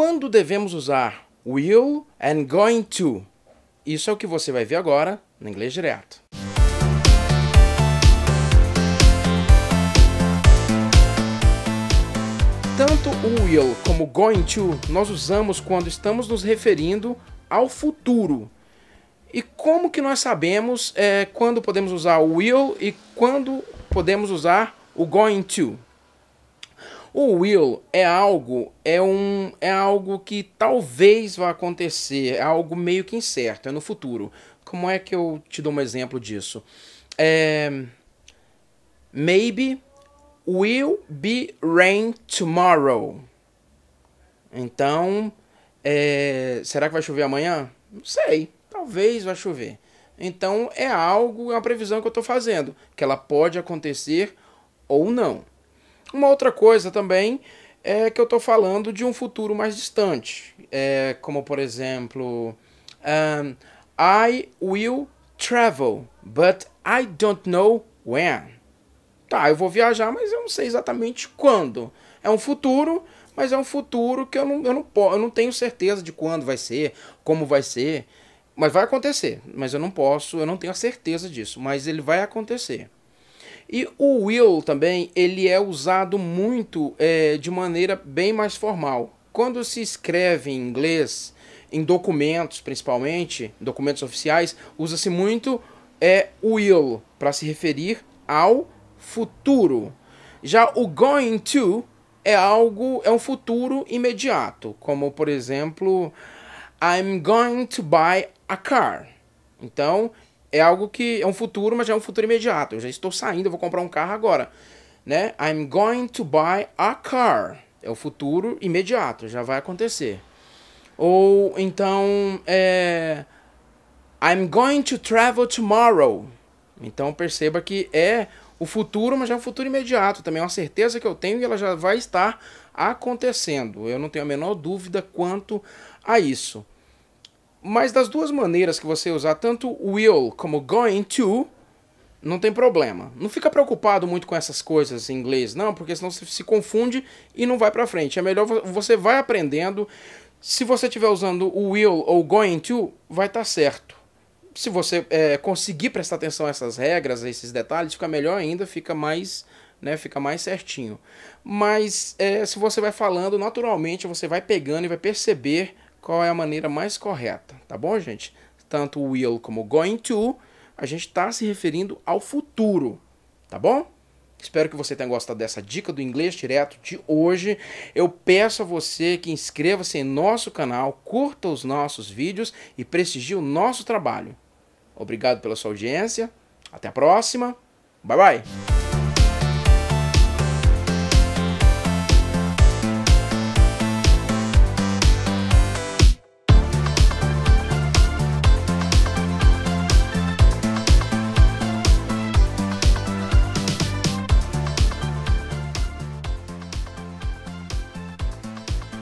Quando devemos usar will and going to? Isso é o que você vai ver agora no inglês direto. Tanto o will como going to nós usamos quando estamos nos referindo ao futuro. E como que nós sabemos é, quando podemos usar o will e quando podemos usar o going to? O will é algo, é um, é algo que talvez vá acontecer, é algo meio que incerto, é no futuro. Como é que eu te dou um exemplo disso? É, maybe will be rain tomorrow. Então, é, será que vai chover amanhã? Não sei, talvez vai chover. Então é algo, é uma previsão que eu estou fazendo, que ela pode acontecer ou não. Uma outra coisa também é que eu estou falando de um futuro mais distante, é, como por exemplo, um, I will travel, but I don't know when. Tá, eu vou viajar, mas eu não sei exatamente quando. É um futuro, mas é um futuro que eu não, eu não, eu não tenho certeza de quando vai ser, como vai ser. Mas vai acontecer. Mas eu não posso, eu não tenho a certeza disso. Mas ele vai acontecer. E o will também, ele é usado muito é, de maneira bem mais formal. Quando se escreve em inglês, em documentos principalmente, documentos oficiais, usa-se muito é will para se referir ao futuro. Já o going to é algo, é um futuro imediato, como por exemplo, I'm going to buy a car. Então, é algo que é um futuro, mas já é um futuro imediato. Eu já estou saindo, eu vou comprar um carro agora, né? I'm going to buy a car. É o futuro imediato, já vai acontecer. Ou então é I'm going to travel tomorrow. Então perceba que é o futuro, mas já é um futuro imediato. Também é uma certeza que eu tenho e ela já vai estar acontecendo. Eu não tenho a menor dúvida quanto a isso. Mas das duas maneiras que você usar tanto will como going to, não tem problema. Não fica preocupado muito com essas coisas em inglês, não, porque senão você se confunde e não vai para frente. É melhor você vai aprendendo. Se você estiver usando o will ou going to, vai estar tá certo. Se você é, conseguir prestar atenção a essas regras, a esses detalhes, fica melhor ainda, fica mais, né, fica mais certinho. Mas é, se você vai falando, naturalmente você vai pegando e vai perceber qual é a maneira mais correta, tá bom, gente? Tanto will como going to, a gente está se referindo ao futuro, tá bom? Espero que você tenha gostado dessa dica do inglês direto de hoje. Eu peço a você que inscreva-se em nosso canal, curta os nossos vídeos e prestigie o nosso trabalho. Obrigado pela sua audiência. Até a próxima. Bye bye.